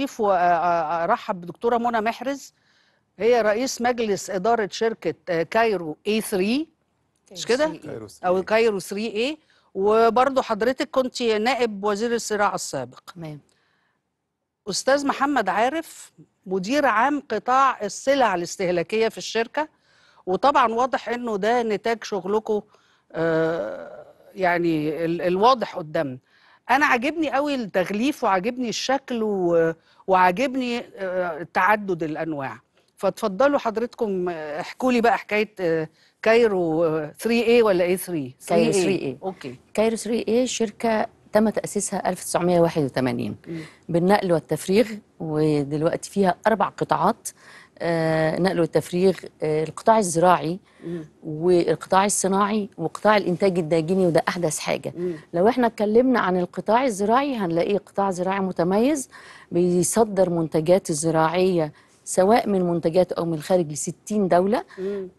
كيف وارحب بدكتوره منى محرز هي رئيس مجلس اداره شركه كايرو اي 3 مش كده إيه. او إيه. كايرو 3 اي وبرضه حضرتك كنت نائب وزير الزراعه السابق تمام استاذ محمد عارف مدير عام قطاع السلع الاستهلاكيه في الشركه وطبعا واضح انه ده نتاج شغلكم آه يعني الواضح قدامنا انا عاجبني قوي التغليف وعاجبني الشكل وعاجبني آه، تعدد الانواع فاتفضلوا حضرتكم آه، احكوا لي بقى حكايه آه، كايرو 3A ولا ايه 3 كايرو 3A اوكي كايرو 3A شركه تم تاسيسها 1981 م. بالنقل والتفريغ ودلوقتي فيها اربع قطاعات آه، نقل والتفريغ آه، القطاع الزراعي والقطاع الصناعي وقطاع الانتاج الداجيني وده احدث حاجه لو احنا اتكلمنا عن القطاع الزراعي هنلاقيه قطاع زراعي متميز بيصدر منتجات الزراعيه سواء من منتجات او من خارج ل 60 دوله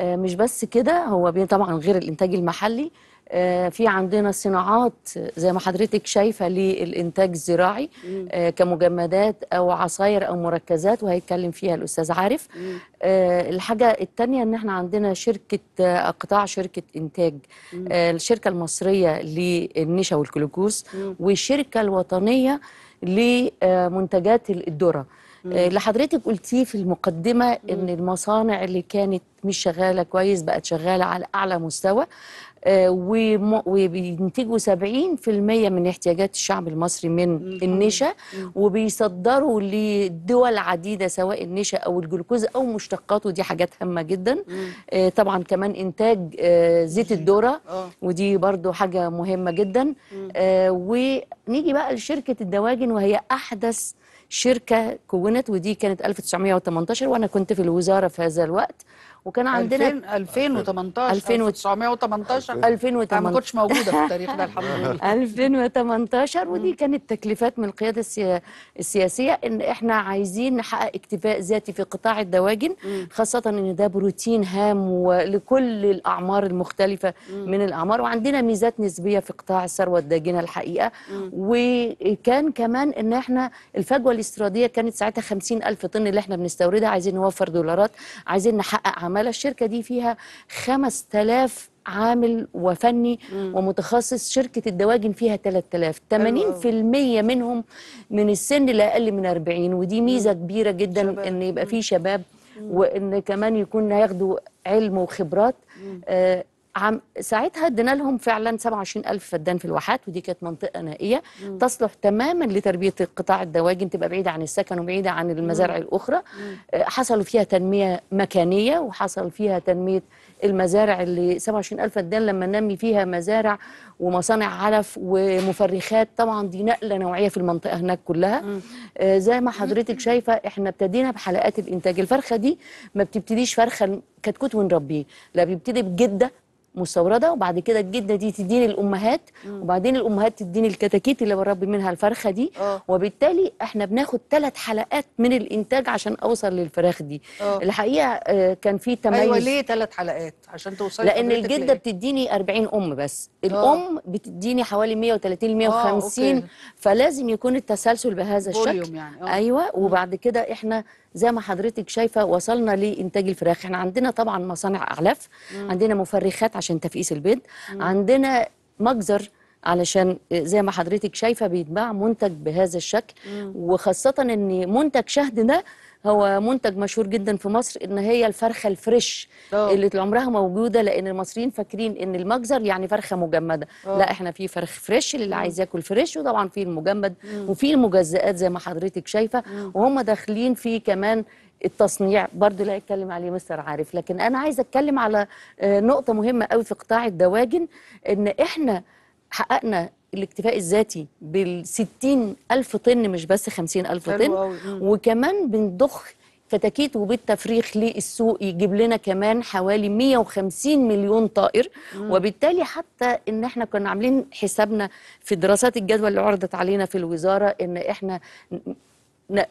آه مش بس كده هو طبعا غير الانتاج المحلي آه في عندنا صناعات زي ما حضرتك شايفه للانتاج الزراعي آه كمجمدات او عصاير او مركزات وهيتكلم فيها الاستاذ عارف آه الحاجه الثانيه ان احنا عندنا شركه آه، قطاع شركه انتاج آه، الشركه المصريه للنشا والكلوكوز والشركه الوطنيه لمنتجات الذره آه، اللي حضرتك قلتيه في المقدمه ان المصانع اللي كانت مش شغاله كويس بقت شغاله على اعلى مستوى آه، وبينتجوا 70% من احتياجات الشعب المصري من النشا وبيصدروا لدول عديده سواء النشا او الجلوكوز او مشتقاته دي حاجات هامه جدا آه، طبعا كمان انتاج زيت الذره ودي برضو حاجه مهمه جدا ونيجي بقى لشركه الدواجن وهي احدث شركه كونت ودي كانت 1918 وانا كنت في الوزاره في هذا الوقت وكان عندنا 2018 1918 انا ما كنتش موجوده في التاريخ ده الحمد لله 2018 ودي كانت تكليفات من القياده السياسيه ان احنا عايزين نحقق اكتفاء ذاتي في قطاع الدواجن خاصه ان ده بروتين هام ولكل الاعمار المختلفه من الاعمار وعندنا ميزات نسبيه في قطاع الثروه الداجنه الحقيقه وكان كمان ان احنا الفجوه الاستيراديه كانت ساعتها 50000 طن اللي احنا بنستوردها عايزين نوفر دولارات عايزين نحقق عماله الشركه دي فيها 5000 عامل وفني مم. ومتخصص شركة الدواجن فيها 3000 80% منهم من السن لا أقل من 40 ودي ميزة مم. كبيرة جدا شباب. إن يبقى فيه شباب مم. وإن كمان يكون هياخدوا علم وخبرات آه عم ساعتها ادينا لهم فعلا 27000 فدان في الواحات ودي كانت منطقه نائيه مم. تصلح تماما لتربيه قطاع الدواجن تبقى بعيده عن السكن وبعيده عن المزارع مم. الاخرى مم. آه، حصلوا فيها تنميه مكانيه وحصل فيها تنميه المزارع اللي 27000 فدان لما ننمي فيها مزارع ومصانع علف ومفرخات طبعا دي نقله نوعيه في المنطقه هناك كلها مم. آه زي ما حضرتك شايفه احنا ابتدينا بحلقات الانتاج الفرخه دي ما بتبتديش فرخه كتكوت ونربيه لا بيبتدي بجده مستورده وبعد كده الجده دي تديني الامهات وبعدين الامهات تديني الكتاكيت اللي بربي منها الفرخه دي آه. وبالتالي احنا بناخد ثلاث حلقات من الانتاج عشان اوصل للفراخ دي آه. الحقيقه آه، كان في أيوة، تميز ايوه ليه ثلاث حلقات عشان توصلي لان الجده بتديني 40 ام بس الام بتديني حوالي 130 ل 150 فلازم يكون التسلسل بهذا الشكل يعني. ايوه وبعد كده احنا زي ما حضرتك شايفه وصلنا لانتاج الفراخ احنا عندنا طبعا مصانع اعلاف عندنا مفرخات عشان تفقيس البيض مم. عندنا مجزر علشان زي ما حضرتك شايفه بيتباع منتج بهذا الشكل مم. وخاصه ان منتج شهد ده هو منتج مشهور جدا في مصر ان هي الفرخه الفريش أوه. اللي عمرها موجوده لان المصريين فاكرين ان المجزر يعني فرخه مجمده أوه. لا احنا في فرخ فريش اللي عايز ياكل فريش وطبعا في المجمد مم. وفي المجزئات زي ما حضرتك شايفه وهم داخلين في كمان التصنيع برضو لا يتكلم عليه مستر عارف لكن انا عايزه اتكلم على آه، نقطه مهمه قوي في قطاع الدواجن ان احنا حققنا الاكتفاء الذاتي بال 60 ألف طن مش بس 50 ألف طن وكمان بنضخ فتاكيت وبالتفريخ للسوق يجيب لنا كمان حوالي 150 مليون طائر مم. وبالتالي حتى ان احنا كنا عاملين حسابنا في دراسات الجدوى اللي عرضت علينا في الوزاره ان احنا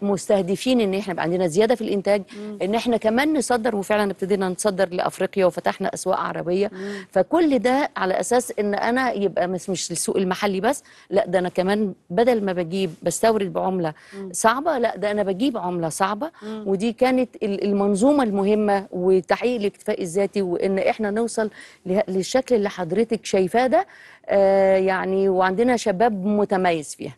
مستهدفين ان احنا يبقى عندنا زياده في الانتاج ان احنا كمان نصدر وفعلا ابتدينا نصدر لافريقيا وفتحنا اسواق عربيه فكل ده على اساس ان انا يبقى مش السوق المحلي بس لا ده انا كمان بدل ما بجيب بستورد بعمله صعبه لا ده انا بجيب عمله صعبه ودي كانت المنظومه المهمه وتحقيق الاكتفاء الذاتي وان احنا نوصل للشكل اللي حضرتك شايفاه ده آه، يعني وعندنا شباب متميز فيها